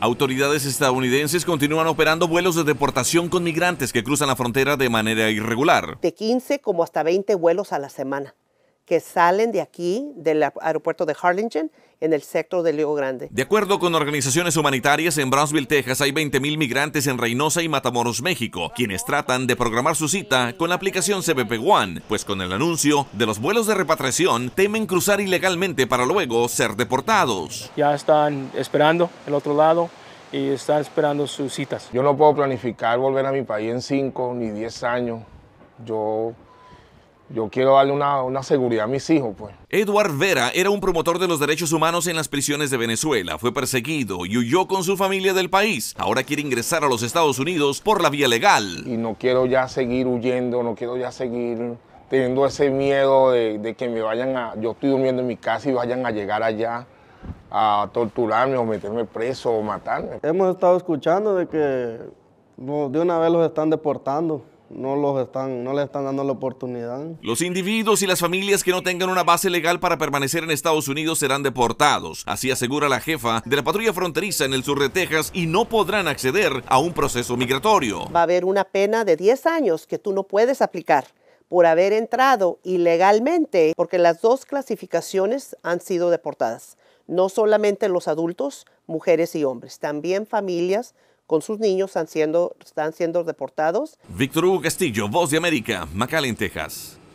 Autoridades estadounidenses continúan operando vuelos de deportación con migrantes que cruzan la frontera de manera irregular. De 15 como hasta 20 vuelos a la semana que salen de aquí, del aeropuerto de Harlingen, en el sector del Río Grande. De acuerdo con organizaciones humanitarias, en Brownsville, Texas, hay 20.000 migrantes en Reynosa y Matamoros, México, quienes tratan de programar su cita con la aplicación CBP One, pues con el anuncio de los vuelos de repatriación temen cruzar ilegalmente para luego ser deportados. Ya están esperando el otro lado y están esperando sus citas. Yo no puedo planificar volver a mi país en 5 ni 10 años. Yo yo quiero darle una, seguridad a mis hijos, pues. Edward Vera era un promotor de los derechos humanos en las prisiones de Venezuela. Fue perseguido y huyó con su familia del país. Ahora quiere ingresar a los Estados Unidos por la vía legal. Y no quiero ya seguir huyendo, no quiero ya seguir teniendo ese miedo de, de que me vayan a... Yo estoy durmiendo en mi casa y vayan a llegar allá a torturarme o meterme preso o matarme. Hemos estado escuchando de que de una vez los están deportando no los no les están dando la oportunidad. Los individuos y las familias que no tengan una base legal para permanecer en Estados Unidos serán deportados. Así asegura la jefa de la patrulla fronteriza en el sur de Texas y no podrán acceder a un proceso migratorio. Va a haber una pena de 10 años que tú no puedes aplicar por haber entrado ilegalmente, porque las dos clasificaciones han sido deportadas. No solamente los adultos, mujeres y hombres, también familias con sus niños están siendo, están siendo deportados. Víctor Hugo Castillo, Voz de América, McAllen, Texas.